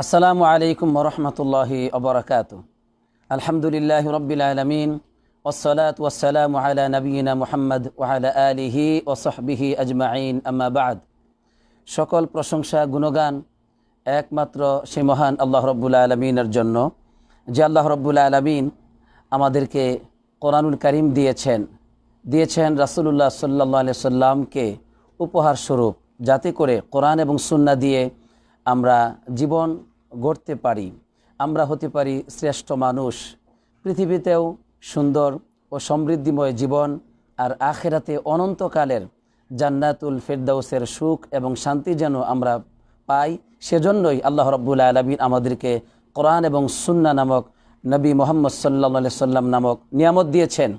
আসসালামু আলাইকুম রহমতুল্লাহি অবরাকাত আলহামদুলিল্লাহ রবিল আলমিন ওসলাত ওসালাম আলা নবীনা মুহাম্মদ ওয়ালা আলিহি ওসহবিহি আজমাইন আমাবাদ সকল প্রশংসা গুণগান একমাত্র সে মহান আল্লাহ রব্বুল আলমিনের জন্য যে আল্লাহ রব্বুল আলমিন আমাদেরকে কোরআনুল করিম দিয়েছেন দিয়েছেন রাসুলুল্লাহ সাল্লাহ সাল্লামকে উপহার স্বরূপ যাতে করে কোরআন এবং সুন্না দিয়ে আমরা জীবন গড়তে পারি আমরা হতে পারি শ্রেষ্ঠ মানুষ পৃথিবীতেও সুন্দর ও সমৃদ্ধিময় জীবন আর আখেরাতে অনন্তকালের জান্নাতুল ফেরদাউসের সুখ এবং শান্তি যেন আমরা পাই সেজন্যই আল্লাহ রব্বুল আলমিন আমাদেরকে কোরআন এবং সুন্না নামক নবী মোহাম্মদ সাল্লা সাল্লাম নামক নিয়ামত দিয়েছেন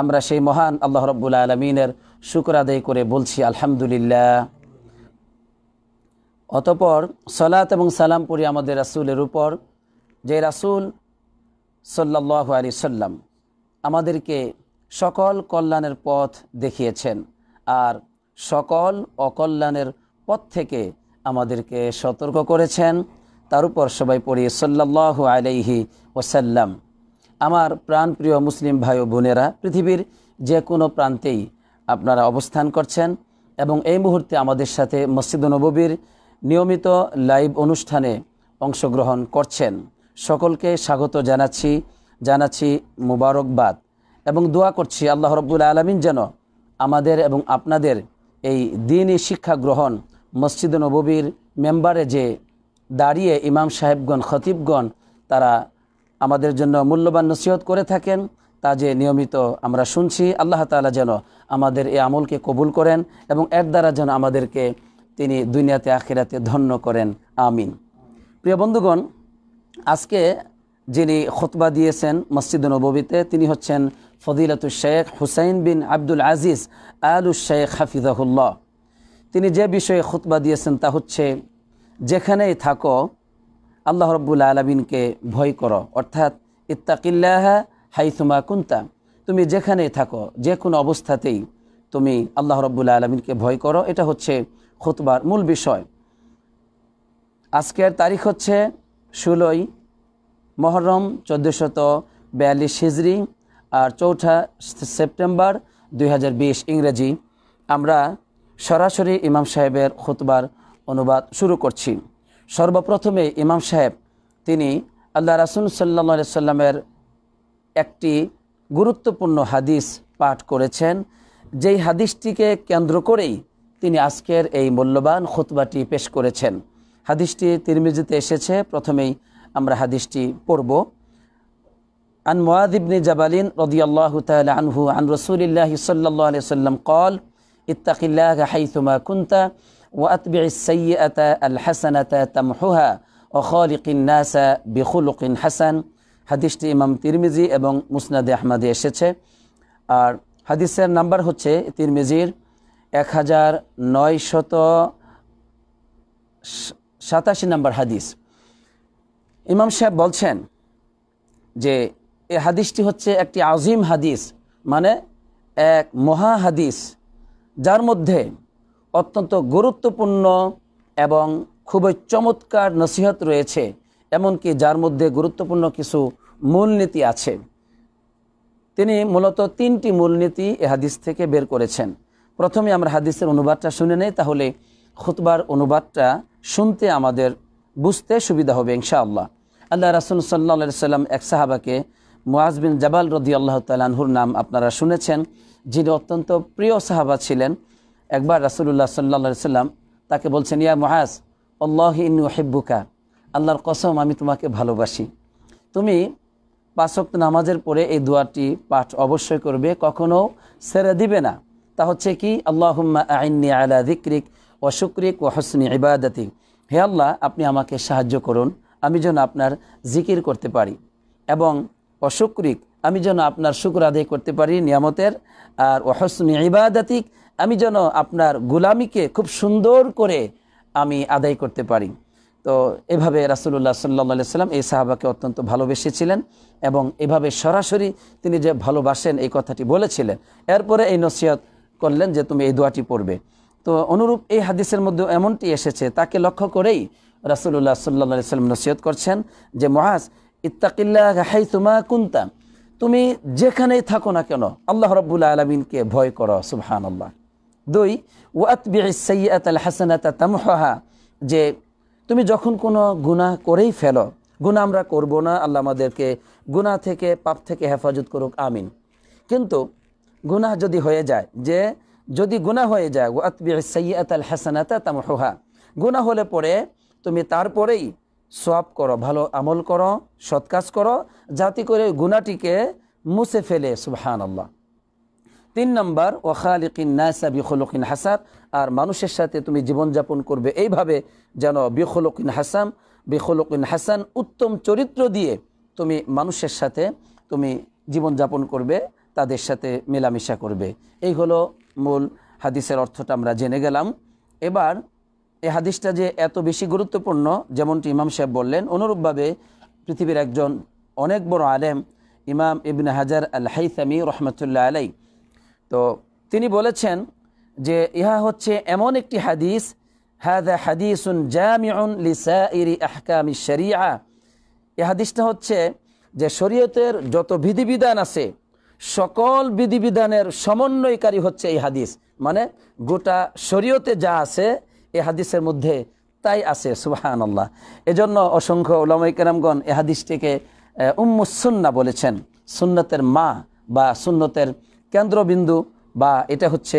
আমরা সেই মহান আল্লাহ রব্বুল আলমিনের শুক্র আদায় করে বলছি আলহামদুলিল্লাহ অতপর সলাত এবং সালাম পড়ি আমাদের রাসুলের উপর যে রাসুল সাল্লাহ আলী সাল্লাম আমাদেরকে সকল কল্যাণের পথ দেখিয়েছেন আর সকল অকল্যাণের পথ থেকে আমাদেরকে সতর্ক করেছেন তার উপর সবাই পড়ি সাল্লাহ আলাইহি ওসাল্লাম আমার প্রাণপ্রিয় মুসলিম ভাই ও বোনেরা পৃথিবীর যে কোনো প্রান্তেই আপনারা অবস্থান করছেন এবং এই মুহূর্তে আমাদের সাথে মসজিদ নবীর নিয়মিত লাইভ অনুষ্ঠানে অংশগ্রহণ করছেন সকলকে স্বাগত জানাচ্ছি জানাচ্ছি মুবারকবাদ এবং দোয়া করছি আল্লাহ রব্বুল আলমিন যেন আমাদের এবং আপনাদের এই দিনই শিক্ষা গ্রহণ মসজিদ নববীর মেম্বারে যে দাঁড়িয়ে ইমাম সাহেবগণ খতিবগণ তারা আমাদের জন্য মূল্যবান নসিহত করে থাকেন তা যে নিয়মিত আমরা শুনছি আল্লাহ তালা যেন আমাদের এই আমলকে কবুল করেন এবং এর দ্বারা যেন আমাদেরকে তিনি দুনিয়াতে আখেরাতে ধন্য করেন আমিন প্রিয় বন্ধুগণ আজকে যিনি খোতবা দিয়েছেন মসজিদ নবীতে তিনি হচ্ছেন ফদিলাতুল শেখ হুসাইন বিন আব্দুল আজিজ আলু শেখ হাফিজাহুল্লাহ তিনি যে বিষয়ে খুতবা দিয়েছেন তা হচ্ছে যেখানেই থাকো আল্লাহ রব্বুল আলমিনকে ভয় করো অর্থাৎ ইত্তাকিল্লাহ হাইথুমা কুন্তা তুমি যেখানেই থাকো যে কোনো অবস্থাতেই তুমি আল্লাহ রব্বুল আলমিনকে ভয় করো এটা হচ্ছে খুতবার মূল বিষয় আজকের তারিখ হচ্ছে ষোলোই মহরম চোদ্দোশত বিয়াল্লিশ হিজড়ি আর চৌঠা সেপ্টেম্বর দুই ইংরেজি আমরা সরাসরি ইমাম সাহেবের খুতবার অনুবাদ শুরু করছি সর্বপ্রথমে ইমাম সাহেব তিনি আল্লাহ রাসুল সাল্লা সাল্লামের একটি গুরুত্বপূর্ণ হাদিস পাঠ করেছেন যেই হাদিসটিকে কেন্দ্র করেই তিনি আজকের এই মূল্যবান খুতবাটি পেশ করেছেন হাদিসটি তিরমিজিতে এসেছে প্রথমেই আমরা হাদিসটি পড়ব আন মোয়াদিবনি জাবালিন রদিয়াল্লাহু তাল আনহু আন রসুলিল্লাহি সাল্লাহ আলি সাল্লাম কল ইত্তাকিল্লাহ হাইথুমা কুন্তা ওয়াতবি সৈয়তা আল হাসানাতা তামহুহা ও খলিকিন নাসা বিখুলকিন হাসান হাদিসটি ইমাম তিরমিজি এবং মুসনাদে আহমদে এসেছে আর হাদিসের নাম্বার হচ্ছে তিরমিজির এক হাজার নয়শত সাতাশি নম্বর হাদিস ইমাম সাহেব বলছেন যে এ হাদিসটি হচ্ছে একটি আজিম হাদিস মানে এক মহা হাদিস যার মধ্যে অত্যন্ত গুরুত্বপূর্ণ এবং খুবই চমৎকার নসিহত রয়েছে এমনকি যার মধ্যে গুরুত্বপূর্ণ কিছু মূলনীতি আছে তিনি মূলত তিনটি মূলনীতি এ হাদিস থেকে বের করেছেন প্রথমে আমরা হাদিসের অনুবাদটা শুনে নেই তাহলে খুতবার অনুবাদটা শুনতে আমাদের বুঝতে সুবিধা হবে ইনশাআল্লাহ আল্লাহ রাসুল সাল্লা সাল্লাম এক সাহাবাকে মোয়াজবিন জবাল জাবাল রদি আল্লাহ তালাহুর নাম আপনারা শুনেছেন যিনি অত্যন্ত প্রিয় সাহাবা ছিলেন একবার রাসুল্লাহ সাল্লা সাল্লাম তাকে বলছেন ইয়া মহাজ অল্লাহ ইনু হেব্বুকা আল্লাহর কসম আমি তোমাকে ভালোবাসি তুমি পাঁচক্ত নামাজের পরে এই দোয়াটি পাঠ অবশ্যই করবে কখনও ছেড়ে দিবে না তা হচ্ছে কি আল্লাহুম্মা আইননি আলা দিক্রিক ও শুক্রিক ও হসনি ইবাদাতিক হে আল্লাহ আপনি আমাকে সাহায্য করুন আমি যেন আপনার জিকির করতে পারি এবং অশুক্রিক আমি যেন আপনার শুক্র আদায় করতে পারি নিয়ামতের আর হসনি ইবাদাতিক আমি যেন আপনার গুলামিকে খুব সুন্দর করে আমি আদায় করতে পারি তো এভাবে রাসুল্লাহ সাল্লা সাল্লাম এই সাহাবাকে অত্যন্ত ভালোবেসেছিলেন এবং এভাবে সরাসরি তিনি যে ভালোবাসেন এই কথাটি বলেছিলেন এরপরে এই নসিহত করলেন যে তুমি এই দোয়াটি পড়বে তো অনুরূপ এই হাদিসের মধ্যে এমনটি এসেছে তাকে লক্ষ্য করেই রাসুল্লাহ সাল্লা সাল্লাম নসিহত করছেন যে মহাজ ইত্তাকিল্লা হাই তুমা কুন্তা তুমি যেখানেই থাকো না কেন আল্লাহ রব্বুল আলমিনকে ভয় করো সুবহান আল্লাহ দুই ওয়াত সৈয়াত আল হাসানাত তামহা যে তুমি যখন কোনো গুণা করেই ফেলো গুণা আমরা করবো না আল্লাহ আমাদেরকে গুণা থেকে পাপ থেকে হেফাজত করুক আমিন কিন্তু গুনাহ যদি হয়ে যায় যে যদি গুনাহ হয়ে যায় সৈয়াত আল হাসানাতা তামহা গুনা হলে পরে তুমি তারপরেই সব করো ভালো আমল করো সৎ কাজ করো জাতি করে গুনাটিকে মুছে ফেলে সুবহান আল্লাহ তিন নম্বর ওখালিকিন নাসা বিখলকিন হাসান আর মানুষের সাথে তুমি জীবনযাপন করবে এইভাবে যেন বিখলকিন হাসান বিখলকিন হাসান উত্তম চরিত্র দিয়ে তুমি মানুষের সাথে তুমি জীবনযাপন করবে তাদের সাথে মেলামেশা করবে এই হলো মূল হাদিসের অর্থটা আমরা জেনে গেলাম এবার এই হাদিসটা যে এত বেশি গুরুত্বপূর্ণ যেমনটি ইমাম সাহেব বললেন অনুরূপভাবে পৃথিবীর একজন অনেক বড় আলেম ইমাম ইবিন হাজার আল হাইসামি রহমতুল্লাহ আলাই তো তিনি বলেছেন যে ইহা হচ্ছে এমন একটি হাদিস হাদা হাদিসুন জামিউন ইরি আহকামি শরিয়া এ হাদিসটা হচ্ছে যে শরীয়তের যত বিধিবিধান আছে সকল বিধিবিধানের সমন্বয়কারী হচ্ছে এই হাদিস মানে গোটা শরীয়তে যা আছে এ হাদিসের মধ্যে তাই আছে সুবাহান আল্লাহ এজন্য অসংখ্য ওলামাই কেরামগণ এ হাদিসটিকে উম্মুসুন্না বলেছেন সুন্নতের মা বা সুন্নতের কেন্দ্রবিন্দু বা এটা হচ্ছে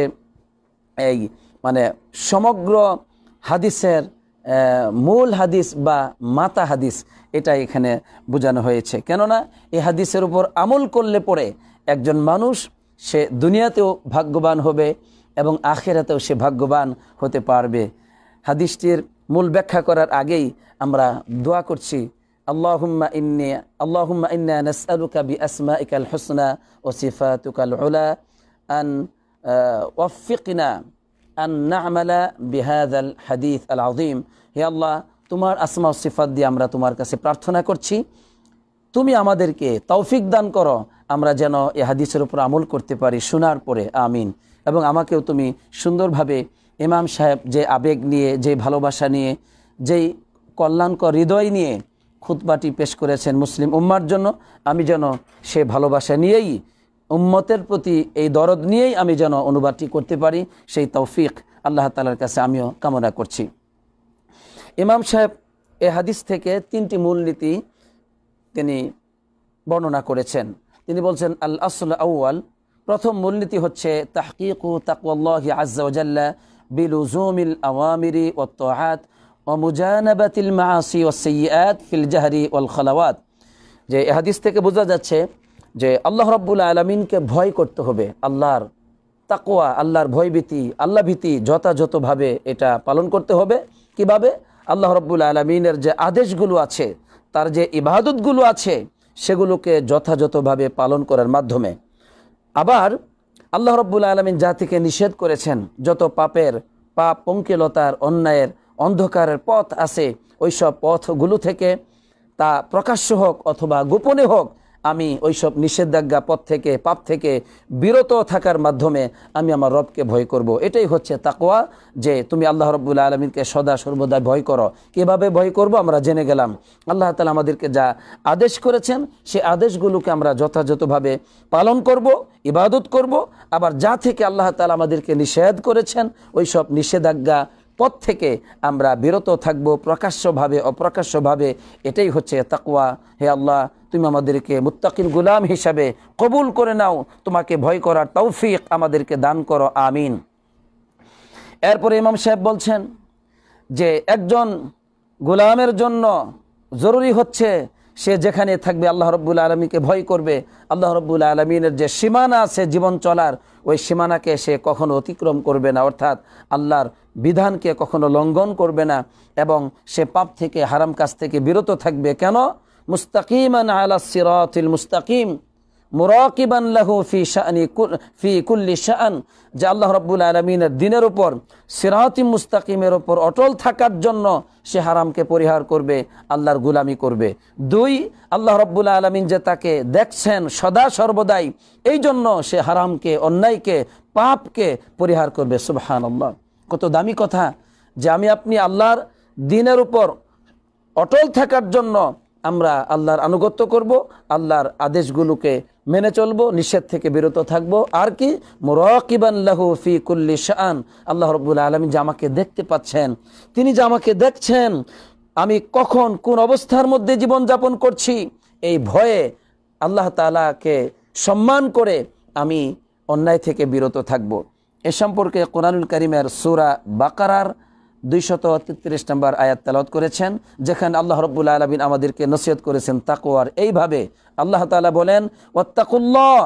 এই মানে সমগ্র হাদিসের মূল হাদিস বা মাতা হাদিস এটা এখানে বোঝানো হয়েছে কেননা এই হাদিসের উপর আমল করলে পরে একজন মানুষ সে দুনিয়াতেও ভাগ্যবান হবে এবং আখেরাতেও সে ভাগ্যবান হতে পারবে হাদিসটির মূল ব্যাখ্যা করার আগেই আমরা দোয়া করছি আল্লাহ আল্লাহ আল্লাহুম্মা আন আন্নাআমালা বিহাদ আল হাদিস আল আজিম হে আল্লাহ তোমার আসমা সিফাত দিয়ে আমরা তোমার কাছে প্রার্থনা করছি তুমি আমাদেরকে তৌফিক দান করো আমরা যেন এ হাদিসের উপর আমল করতে পারি শোনার পরে আমিন এবং আমাকেও তুমি সুন্দরভাবে ইমাম সাহেব যে আবেগ নিয়ে যে ভালোবাসা নিয়ে যেই কল্যাণকর হৃদয় নিয়ে খুতবাটি পেশ করেছেন মুসলিম উম্মার জন্য আমি যেন সে ভালোবাসা নিয়েই উম্মতের প্রতি এই দরদ নিয়েই আমি যেন অনুবাদটি করতে পারি সেই তৌফিক আল্লাহ তালার কাছে আমিও কামনা করছি ইমাম সাহেব এ হাদিস থেকে তিনটি মূলনীতি তিনি বর্ণনা করেছেন তিনি বলছেন আল আসল আউ্য়াল প্রথম মূলনীতি হচ্ছে ও তাকুয়াল্লাহ আজ্লা বিলুজুমিল আওয়ামিরি ও তোহাত ও মুজানাবাতিল মাহাসি ও সৈয়াদ ফিল জাহারি ওল খালাওয়াত যে হাদিস থেকে বোঝা যাচ্ছে যে আল্লাহ রব্বুল আলমিনকে ভয় করতে হবে আল্লাহর তাকোয়া আল্লাহর ভয়ভীতি আল্লাহ ভীতি যথাযথভাবে এটা পালন করতে হবে কিভাবে আল্লাহ রব্বুল আলমিনের যে আদেশগুলো আছে তার যে ইবাদতগুলো আছে সেগুলোকে যথাযথভাবে পালন করার মাধ্যমে আবার আল্লাহ রব্বুল আলমিন জাতিকে নিষেধ করেছেন যত পাপের পাপ পঙ্কিলতার অন্যায়ের অন্ধকারের পথ আছে ওইসব পথগুলো থেকে তা প্রকাশ্য হোক অথবা গোপনে হোক আমি ওইসব নিষেধাজ্ঞা পথ থেকে পাপ থেকে বিরত থাকার মাধ্যমে আমি আমার রবকে ভয় করব। এটাই হচ্ছে তাকোয়া যে তুমি আল্লাহ রব্বুল আলমিনকে সদা সর্বদা ভয় করো কীভাবে ভয় করব আমরা জেনে গেলাম আল্লাহ তালা আমাদেরকে যা আদেশ করেছেন সে আদেশগুলোকে আমরা যথাযথভাবে পালন করব ইবাদত করব আবার যা থেকে আল্লাহ তালা আমাদেরকে নিষেধ করেছেন ওই সব নিষেধাজ্ঞা পথ থেকে আমরা বিরত থাকব প্রকাশ্যভাবে অপ্রকাশ্যভাবে এটাই হচ্ছে তাকোয়া হে আল্লাহ তুমি আমাদেরকে মুত্তাকির গুলাম হিসাবে কবুল করে নাও তোমাকে ভয় করার তৌফিক আমাদেরকে দান করো আমিন এরপরে ইমাম সাহেব বলছেন যে একজন গোলামের জন্য জরুরি হচ্ছে সে যেখানে থাকবে আল্লাহ রব্বুল আলমীকে ভয় করবে আল্লাহ রব্বুল আলমিনের যে সীমানা আছে জীবন চলার ওই সীমানাকে সে কখনো অতিক্রম করবে না অর্থাৎ আল্লাহর বিধানকে কখনো লঙ্ঘন করবে না এবং সে পাপ থেকে হারাম কাজ থেকে বিরত থাকবে কেন মুস্তাকিমান আলা সিরাতিল মুস্তাকিম মুরাকিবান লাহু ফি শানি ফি কুল্লি শান যে আল্লাহ রব্বুল দিনের উপর সিরাতি মুস্তাকিমের উপর অটল থাকার জন্য সে হারামকে পরিহার করবে আল্লাহর গুলামি করবে দুই আল্লাহ রব্বুল আলমিন যে তাকে দেখছেন সদা সর্বদাই এই জন্য সে হারামকে অন্যায়কে পাপকে পরিহার করবে সুবাহান আল্লাহ কত দামি কথা যে আমি আপনি আল্লাহর দিনের উপর অটল থাকার জন্য আমরা আল্লাহর আনুগত্য করব আল্লাহর আদেশগুলোকে মেনে চলবো নিষেধ থেকে বিরত থাকব আর কি মোরাকিবান্লাহু ফি কুল্লি শাহান আল্লাহ রব্বুল আলমী জামাকে দেখতে পাচ্ছেন তিনি জামাকে দেখছেন আমি কখন কোন অবস্থার মধ্যে জীবনযাপন করছি এই ভয়ে আল্লাহ তালাকে সম্মান করে আমি অন্যায় থেকে বিরত থাকব এ সম্পর্কে কোরআনুল করিমের সুরা বাকারার দুইশত তেত্রিশ নম্বর আয়াত তালাত করেছেন যেখানে আল্লাহ রব্বুল আলমিন আমাদেরকে নসিহত করেছেন তাকোয়ার এইভাবে আল্লাহ তালা বলেন ওত্তাকুল্লাহ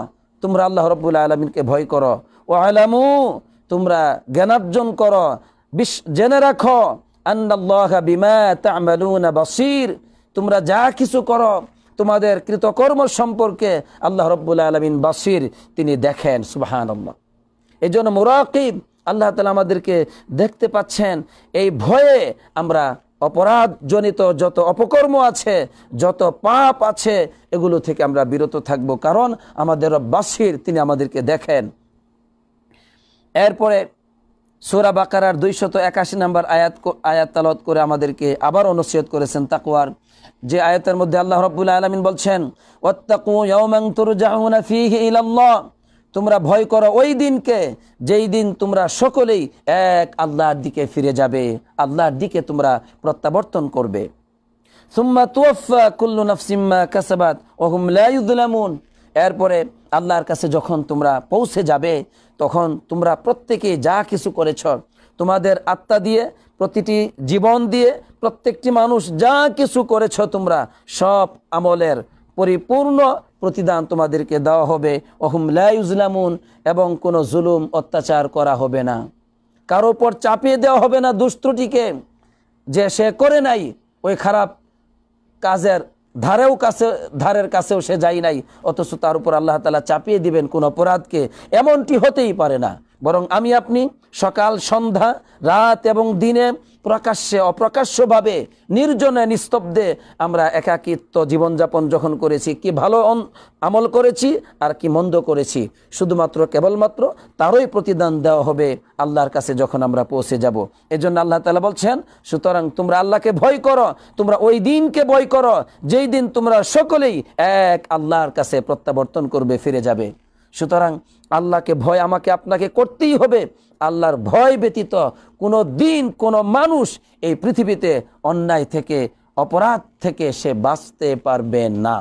তোমরা আল্লাহ রব্বুল আলমিনকে ভয় করো ও আলামু তোমরা জ্ঞানার্জন করো বিশ জেনে রাখো আন্নাল্লাহ বিমা বাসির তোমরা যা কিছু করো তোমাদের কৃতকর্ম সম্পর্কে আল্লাহ রব্বুল আলমিন বাসির তিনি দেখেন সুবাহান এই জন্য মুরাকিব আল্লাহ তালা আমাদেরকে দেখতে পাচ্ছেন এই ভয়ে আমরা অপরাধজনিত যত অপকর্ম আছে যত পাপ আছে এগুলো থেকে আমরা বিরত থাকব কারণ আমাদের বাসির তিনি আমাদেরকে দেখেন এরপরে সোরা বাকারার দুইশত একাশি নম্বর আয়াত আয়াত তালত করে আমাদেরকে আবার অনুচ্ছেদ করেছেন তাকুয়ার যে আয়াতের মধ্যে আল্লাহ রবুল্লা আলমিন বলছেন ওত্তাকু ইয়ৌমাং তুরজাউনা ফিহি ইলাল্লাহ তোমরা ভয় করো ওই দিনকে যেই দিন তোমরা সকলেই এক আল্লাহর দিকে ফিরে যাবে আল্লাহর দিকে তোমরা প্রত্যাবর্তন করবে সুম্মা তুয়ফা কুল্লু নফসিম্মা কাসাবাত ওহুমলামুন এরপরে আল্লাহর কাছে যখন তোমরা পৌঁছে যাবে তখন তোমরা প্রত্যেকে যা কিছু করেছ তোমাদের আত্মা দিয়ে প্রতিটি জীবন দিয়ে প্রত্যেকটি মানুষ যা কিছু করেছ তোমরা সব আমলের পরিপূর্ণ প্রতিদান তোমাদেরকে দেওয়া হবে অহুম লাইজলামুন এবং কোনো জুলুম অত্যাচার করা হবে না কারো ওপর চাপিয়ে দেওয়া হবে না দুষ্ট্রুটিকে যে সে করে নাই ওই খারাপ কাজের ধারেও কাছে ধারের কাছেও সে যায় নাই অথচ তার উপর আল্লাহ তালা চাপিয়ে দিবেন কোন অপরাধকে এমনটি হতেই পারে না বরং আমি আপনি সকাল সন্ধ্যা রাত এবং দিনে প্রকাশ্যে অপ্রকাশ্যভাবে নির্জনে নিস্তব্ধে আমরা একাকিত্ব জীবনযাপন যখন করেছি কি ভালো আমল করেছি আর কি মন্দ করেছি শুধুমাত্র কেবলমাত্র তারই প্রতিদান দেওয়া হবে আল্লাহর কাছে যখন আমরা পৌঁছে যাব এজন্য আল্লাহ তালা বলছেন সুতরাং তোমরা আল্লাহকে ভয় করো তোমরা ওই দিনকে ভয় করো যেই দিন তোমরা সকলেই এক আল্লাহর কাছে প্রত্যাবর্তন করবে ফিরে যাবে সুতরাং আল্লাহকে ভয় আমাকে আপনাকে করতেই হবে আল্লাহর ভয় ব্যতীত কোনো দিন কোনো মানুষ এই পৃথিবীতে অন্যায় থেকে অপরাধ থেকে সে বাঁচতে পারবে না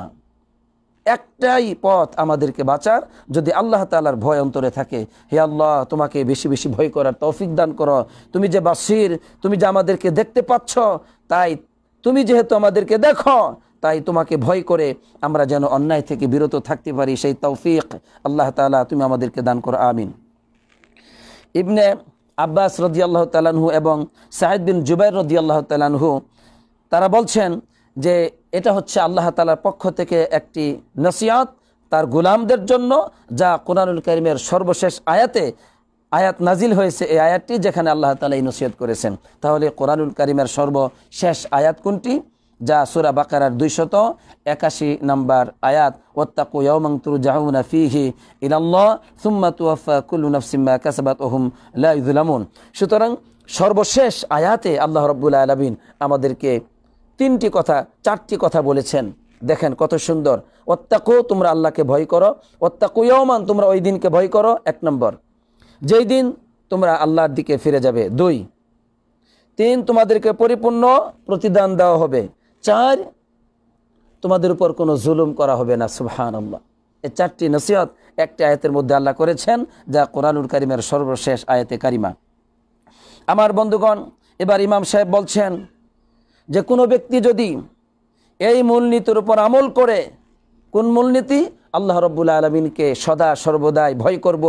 একটাই পথ আমাদেরকে বাঁচার যদি আল্লাহ তালার ভয় অন্তরে থাকে হে আল্লাহ তোমাকে বেশি বেশি ভয় করার তৌফিক দান করো তুমি যে বাসির তুমি যে আমাদেরকে দেখতে পাচ্ছ তাই তুমি যেহেতু আমাদেরকে দেখো তাই তোমাকে ভয় করে আমরা যেন অন্যায় থেকে বিরত থাকতে পারি সেই তৌফিক আল্লাহ তালা তুমি আমাদেরকে দান করো আমিন ইবনে আব্বাস রদি আল্লাহ তালানহু এবং সাহেদ বিন জুবাইর আল্লাহ তালানহু তারা বলছেন যে এটা হচ্ছে আল্লাহ তালার পক্ষ থেকে একটি নসিয়াত তার গুলামদের জন্য যা কোরআনুল করিমের সর্বশেষ আয়াতে আয়াত নাজিল হয়েছে এই আয়াতটি যেখানে আল্লাহ তালা এই নসিহত করেছেন তাহলে কোরআনুল করিমের সর্বশেষ আয়াত কোনটি যা সুরা বাকারার দুইশত একাশি নম্বর আয়াত ওত্তাকু ইয়মং তুর জাহুনা ফিহি ইলাল্লাহ সুম্মা তুয়াফা কুল্লু নফসিম্মা কাসাবাত ওহুম লাইজুলামুন সুতরাং সর্বশেষ আয়াতে আল্লাহ রব্বুল আলমিন আমাদেরকে তিনটি কথা চারটি কথা বলেছেন দেখেন কত সুন্দর অত্যাকু তোমরা আল্লাহকে ভয় করো অত্যাকু ইয়মান তোমরা ওই দিনকে ভয় করো এক নম্বর যেই দিন তোমরা আল্লাহর দিকে ফিরে যাবে দুই তিন তোমাদেরকে পরিপূর্ণ প্রতিদান দেওয়া হবে চার তোমাদের উপর কোনো জুলুম করা হবে না সুবহান আল্লাহ এই চারটি নসিহত একটি আয়াতের মধ্যে আল্লাহ করেছেন যা কোরআনুল কারিমের সর্বশেষ আয়াতে কারিমা আমার বন্ধুগণ এবার ইমাম সাহেব বলছেন যে কোনো ব্যক্তি যদি এই মূলনীতির উপর আমল করে কোন মূলনীতি আল্লাহ রব্বুল আলমিনকে সদা সর্বদাই ভয় করব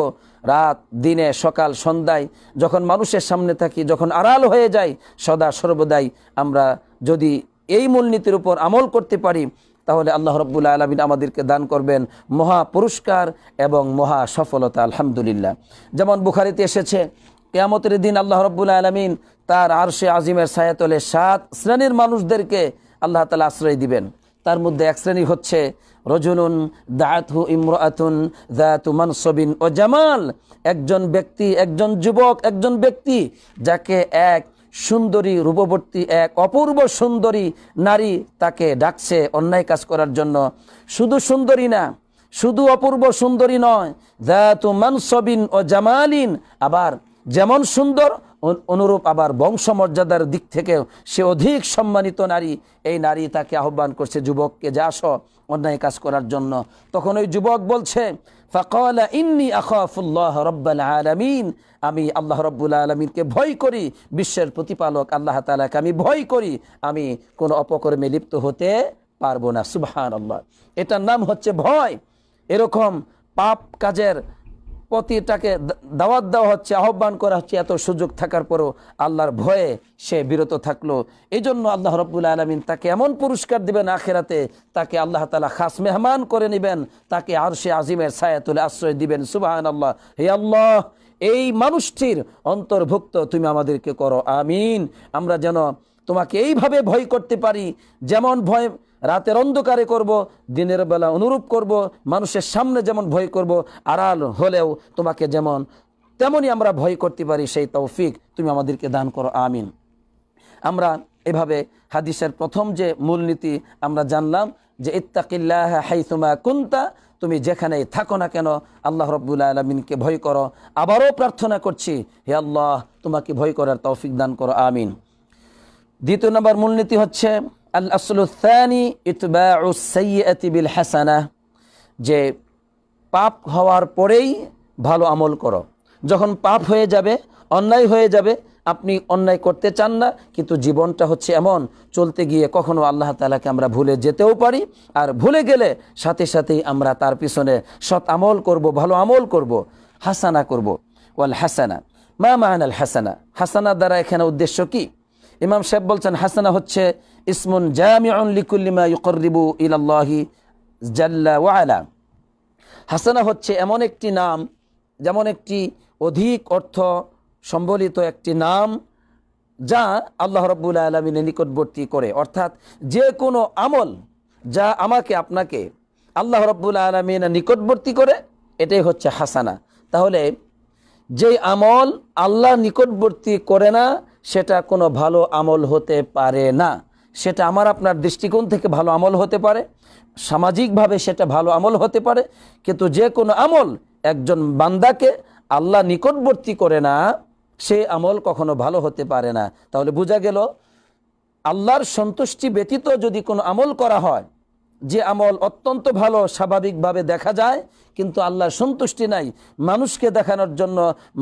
রাত দিনে সকাল সন্ধ্যায় যখন মানুষের সামনে থাকি যখন আড়াল হয়ে যায় সদা সর্বদাই আমরা যদি এই মূলনীতির উপর আমল করতে পারি তাহলে আল্লাহ রব্বুল আলমিন আমাদেরকে দান করবেন মহা পুরস্কার এবং মহা সফলতা আলহামদুলিল্লাহ যেমন বুখারিতে এসেছে কেয়ামতের দিন আল্লাহ রব্বুল আলমিন তার আরশে আজিমের সায়াতলে সাত শ্রেণীর মানুষদেরকে আল্লাহ তালা আশ্রয় দিবেন তার মধ্যে এক শ্রেণী হচ্ছে রজুলুন দায়াতহু ইমরাতুন দায়াতু মানসবিন ও জামাল একজন ব্যক্তি একজন যুবক একজন ব্যক্তি যাকে এক সুন্দরী রূপবর্তী এক অপূর্ব সুন্দরী নারী তাকে ডাকছে অন্যায় কাজ করার জন্য শুধু সুন্দরী না শুধু অপূর্ব সুন্দরী নয় মানসবিন ও জামালিন আবার যেমন সুন্দর অনুরূপ আবার বংশমর্যাদার দিক থেকেও সে অধিক সম্মানিত নারী এই নারী তাকে আহ্বান করছে যুবককে যা অন্যায় কাজ করার জন্য তখন ওই যুবক বলছে ফকল ইন্নি আখাফুল্লাহ রব্বাল আলমিন আমি আল্লাহ রব্বুল আলমিনকে ভয় করি বিশ্বের প্রতিপালক আল্লাহ তালাকে আমি ভয় করি আমি কোনো অপকর্মে লিপ্ত হতে পারবো না সুবহান এটার নাম হচ্ছে ভয় এরকম পাপ কাজের পতিটাকে দাওয়াত দেওয়া হচ্ছে আহ্বান করা হচ্ছে এত সুযোগ থাকার পরও আল্লাহর ভয়ে সে বিরত থাকলো এই জন্য আল্লাহ রব্বুল আলমিন তাকে এমন পুরস্কার দিবেন আখেরাতে তাকে আল্লাহ তালা খাস মেহমান করে নেবেন তাকে আর সে আজিমের ছায়া তুলে আশ্রয় দিবেন সুবাহান আল্লাহ হে আল্লাহ এই মানুষটির অন্তর্ভুক্ত তুমি আমাদেরকে করো আমিন আমরা যেন তোমাকে এইভাবে ভয় করতে পারি যেমন ভয় রাতের অন্ধকারে করব দিনের বেলা অনুরূপ করব মানুষের সামনে যেমন ভয় করব আড়াল হলেও তোমাকে যেমন তেমনই আমরা ভয় করতে পারি সেই তৌফিক তুমি আমাদেরকে দান করো আমিন আমরা এভাবে হাদিসের প্রথম যে মূলনীতি আমরা জানলাম যে ইত্তাকিল্লাহ হাইসুমা কুন্তা তুমি যেখানেই থাকো না কেন আল্লাহ রব্বুল আলমিনকে ভয় করো আবারও প্রার্থনা করছি হে আল্লাহ তোমাকে ভয় করার তৌফিক দান করো আমিন দ্বিতীয় নম্বর মূলনীতি হচ্ছে আল্লাসলুত্তানি বিল হাসানা যে পাপ হওয়ার পরেই ভালো আমল করো যখন পাপ হয়ে যাবে অন্যায় হয়ে যাবে আপনি অন্যায় করতে চান না কিন্তু জীবনটা হচ্ছে এমন চলতে গিয়ে কখনো আল্লাহ তালাকে আমরা ভুলে যেতেও পারি আর ভুলে গেলে সাথে সাথেই আমরা তার পিছনে সৎ আমল করব ভালো আমল করব হাসানা করব ওয়াল হাসানা মা মাহানাল হাসানা হাসানা দ্বারা এখানে উদ্দেশ্য কী ইমাম সাহেব বলছেন হাসানা হচ্ছে ইসমুন জামিউন লিকুল্লিমা ইকরিবু ইলাল্লাহি জাল্লা ওয়ালা হাসানা হচ্ছে এমন একটি নাম যেমন একটি অধিক অর্থ সম্বলিত একটি নাম যা আল্লাহ রব্বুল আলমিনে নিকটবর্তী করে অর্থাৎ যে কোনো আমল যা আমাকে আপনাকে আল্লাহ রব্বুল আলমিনে নিকটবর্তী করে এটাই হচ্ছে হাসানা তাহলে যেই আমল আল্লাহ নিকটবর্তী করে না সেটা কোনো ভালো আমল হতে পারে না সেটা আমার আপনার দৃষ্টিকোণ থেকে ভালো আমল হতে পারে সামাজিকভাবে সেটা ভালো আমল হতে পারে কিন্তু যে কোনো আমল একজন বান্দাকে আল্লাহ নিকটবর্তী করে না সে আমল কখনো ভালো হতে পারে না তাহলে বোঝা গেল আল্লাহর সন্তুষ্টি ব্যতীত যদি কোনো আমল করা হয় যে আমল অত্যন্ত ভালো স্বাভাবিকভাবে দেখা যায় কিন্তু আল্লাহ সন্তুষ্টি নাই মানুষকে দেখানোর জন্য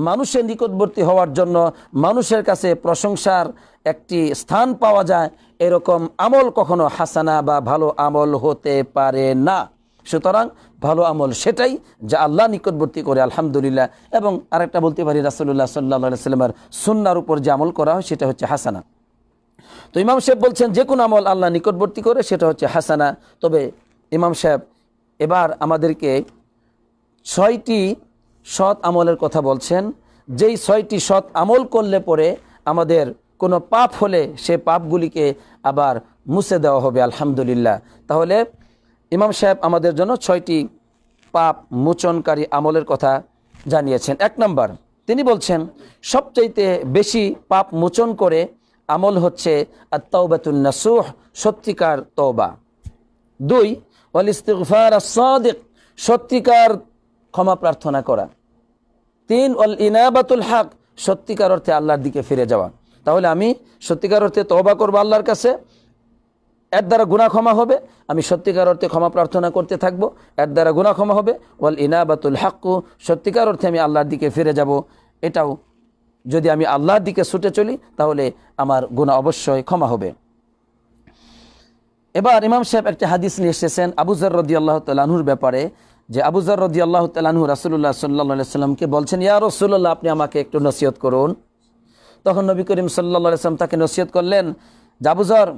মানুষের নিকটবর্তী হওয়ার জন্য মানুষের কাছে প্রশংসার একটি স্থান পাওয়া যায় এরকম আমল কখনো হাসানা বা ভালো আমল হতে পারে না সুতরাং ভালো আমল সেটাই যা আল্লাহ নিকটবর্তী করে আলহামদুলিল্লাহ এবং আরেকটা বলতে পারি রাসুল্লাহ সাল্লা সাল্লামের সুন্নার উপর যে আমল করা হয় সেটা হচ্ছে হাসানা তো ইমাম সাহেব বলছেন যে কোনো আমল আল্লাহ নিকটবর্তী করে সেটা হচ্ছে হাসানা তবে ইমাম সাহেব এবার আমাদেরকে ছয়টি সৎ আমলের কথা বলছেন যেই ছয়টি সৎ আমল করলে পরে আমাদের কোনো পাপ হলে সে পাপগুলিকে আবার মুছে দেওয়া হবে আলহামদুলিল্লাহ তাহলে ইমাম সাহেব আমাদের জন্য ছয়টি পাপ মোচনকারী আমলের কথা জানিয়েছেন এক নম্বর তিনি বলছেন সবচাইতে বেশি পাপ মোচন করে আমল হচ্ছে আত্মাউবাতুন্নাসুহ সত্যিকার তৌবা দুই ওয়াল ইস্তিগফার সাদিক সত্যিকার ক্ষমা প্রার্থনা করা তিন অল ইনাবাতুল হক সত্যিকার অর্থে আল্লাহর দিকে ফিরে যাওয়া তাহলে আমি সত্যিকার অর্থে তৌবা করবো আল্লাহর কাছে এর দ্বারা গুণা ক্ষমা হবে আমি সত্যিকার অর্থে ক্ষমা প্রার্থনা করতে থাকবো এর দ্বারা গুণা ক্ষমা হবে ওয়াল ইনাবাতুল হাক্কু সত্যিকার অর্থে আমি আল্লাহর দিকে ফিরে যাব এটাও যদি আমি আল্লাহর দিকে ছুটে চলি তাহলে আমার গুণা অবশ্যই ক্ষমা হবে এবার ইমাম সাহেব একটি হাদিস নিয়ে এসেছেন আবুজার রদি আল্লাহ তালুর ব্যাপারে যে আবুজার রদি আল্লাহ তালু রাসুল্লাহ সাল্লা সাল্লামকে বলছেন ইয়া রসুল্লাহ আপনি আমাকে একটু নসিহত করুন তখন নবী করিম সাল্লা সাল্লাম তাকে নসিহত করলেন জাবুজর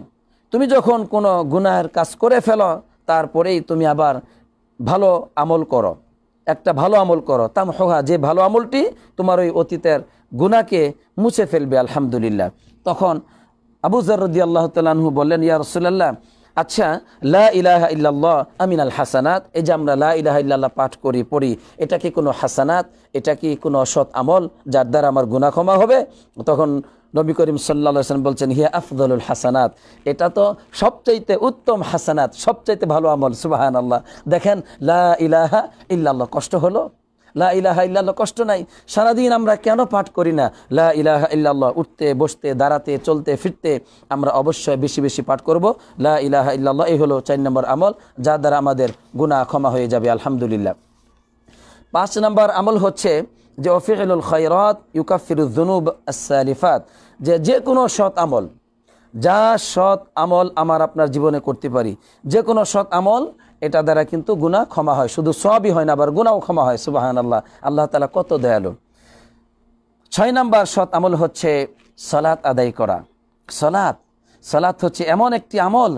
তুমি যখন কোনো গুনাহের কাজ করে ফেলো তারপরেই তুমি আবার ভালো আমল করো একটা ভালো আমল করো তাম হোহা যে ভালো আমলটি তোমার ওই অতীতের গুনাকে মুছে ফেলবে আলহামদুলিল্লাহ তখন আবু জরদি আল্লাহ তালু বললেন ইয়া রসুল্লাহ আচ্ছা লা ইলাহা ইল্লাল্লাহ আমিন আল হাসানাত এই যে আমরা লা ইলাহা ইল্লাল্লাহ পাঠ করি পড়ি এটা কি কোনো হাসানাত এটা কি কোনো অসৎ আমল যার দ্বারা আমার গুণা ক্ষমা হবে তখন নবী করিম সাল্লাম বলছেন হিয়া আফদলুল হাসানাত এটা তো সবচাইতে উত্তম হাসানাত সবচাইতে ভালো আমল সুবাহান আল্লাহ দেখেন লা ইলাহা ইল্লাল্লাহ কষ্ট হলো লা ইলাহা ইল্লাল্লাহ কষ্ট নাই সারাদিন আমরা কেন পাঠ করি না লা ইলাহা ইল্লাল্লাহ উঠতে বসতে দাঁড়াতে চলতে ফিরতে আমরা অবশ্যই বেশি বেশি পাঠ করব লা ইলাহা ইল্লাল্লাহ এই হলো চার নম্বর আমল যা দ্বারা আমাদের গুণা ক্ষমা হয়ে যাবে আলহামদুলিল্লাহ পাঁচ নম্বর আমল হচ্ছে যে অফিকুল খৈরত ইউকাফিরুদ্দনুব আসালিফাত যে যে কোনো সৎ আমল যা সৎ আমল আমার আপনার জীবনে করতে পারি যে কোনো সৎ আমল এটা দ্বারা কিন্তু গুণা ক্ষমা হয় শুধু সবই হয় না আবার গুণাও ক্ষমা হয় সুবাহান আল্লাহ আল্লাহ তালা কত দয়ালু ছয় নাম্বার সৎ আমল হচ্ছে সলাৎ আদায় করা সলাৎ সলাৎ হচ্ছে এমন একটি আমল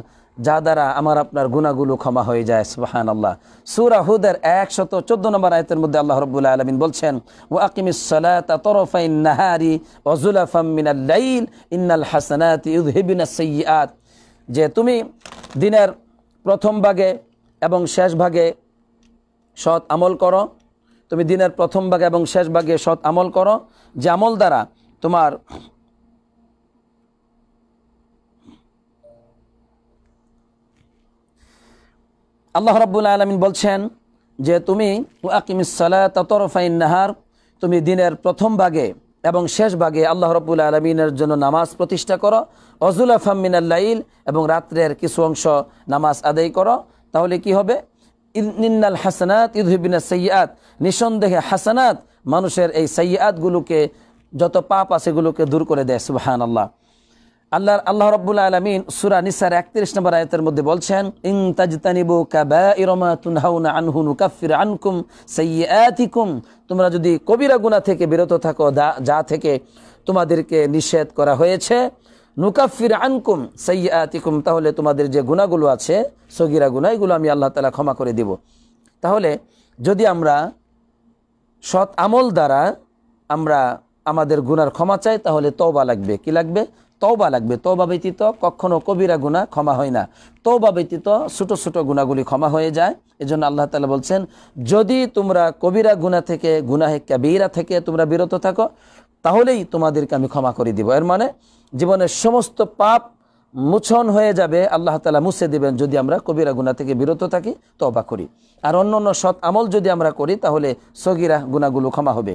যা দ্বারা আমার আপনার গুণাগুলো ক্ষমা হয়ে যায় সুবাহান আল্লাহ সুরাহুদের একশত চোদ্দ নম্বর আয়তের মধ্যে আল্লাহ রবুল্লা আলমিন বলছেন ও আকিমিসারি ওজুলাফামিনাল ইন্নাল হাসানাত যে তুমি দিনের প্রথম ভাগে এবং শেষ ভাগে সৎ আমল করো তুমি দিনের প্রথম ভাগে এবং শেষ ভাগে সৎ আমল করো যে আমল দ্বারা তোমার আল্লাহ রব্বুল আলমিন বলছেন যে তুমি ওয়াকিমিসাল্লা ততরফাইন নাহার তুমি দিনের প্রথম ভাগে এবং শেষ ভাগে আল্লাহ রব্বুল আলমিনের জন্য নামাজ প্রতিষ্ঠা করো অজুল আফামিনাল্লাইল এবং রাত্রের কিছু অংশ নামাজ আদায় করো তাহলে কি হবে ইন্নাল হাসানাত ইদহিবিনা সৈয়াদ নিঃসন্দেহে হাসানাত মানুষের এই সৈয়াদগুলোকে যত পাপ আছে সেগুলোকে দূর করে দেয় সুবাহান আল্লাহ আল্লাহ আল্লাহ রব্বুল আলমিন সুরা নিসার একত্রিশ নম্বর আয়তের মধ্যে বলছেন ইং তাজিতানিবু কাবা তুনহাউনা আনহুন কাফির আনকুম সৈয়াতিকুম তোমরা যদি কবিরা গুণা থেকে বিরত থাকো যা থেকে তোমাদেরকে নিষেধ করা হয়েছে নুকাফির আনকুম সৈয়াতিকুম তাহলে তোমাদের যে গুণাগুলো আছে সগিরা এগুলো আমি আল্লাহ তালা ক্ষমা করে দিব তাহলে যদি আমরা সৎ আমল দ্বারা আমরা আমাদের গুনার ক্ষমা চাই তাহলে তওবা লাগবে কি লাগবে তওবা লাগবে তওবা ব্যতীত কখনো কবিরা গুণা ক্ষমা হয় না তওবা ব্যতীত ছোট ছোট গুণাগুলি ক্ষমা হয়ে যায় এজন্য আল্লাহ তালা বলছেন যদি তোমরা কবিরা গুণা থেকে গুনাহে কাবিরা থেকে তোমরা বিরত থাকো তাহলেই তোমাদেরকে আমি ক্ষমা করে দিব এর মানে জীবনের সমস্ত পাপ মুছন হয়ে যাবে আল্লাহ তালা মুছে দেবেন যদি আমরা কবিরা গুণা থেকে বিরত থাকি তবা করি আর অন্য অন্য সৎ আমল যদি আমরা করি তাহলে সগিরা গুণাগুলো ক্ষমা হবে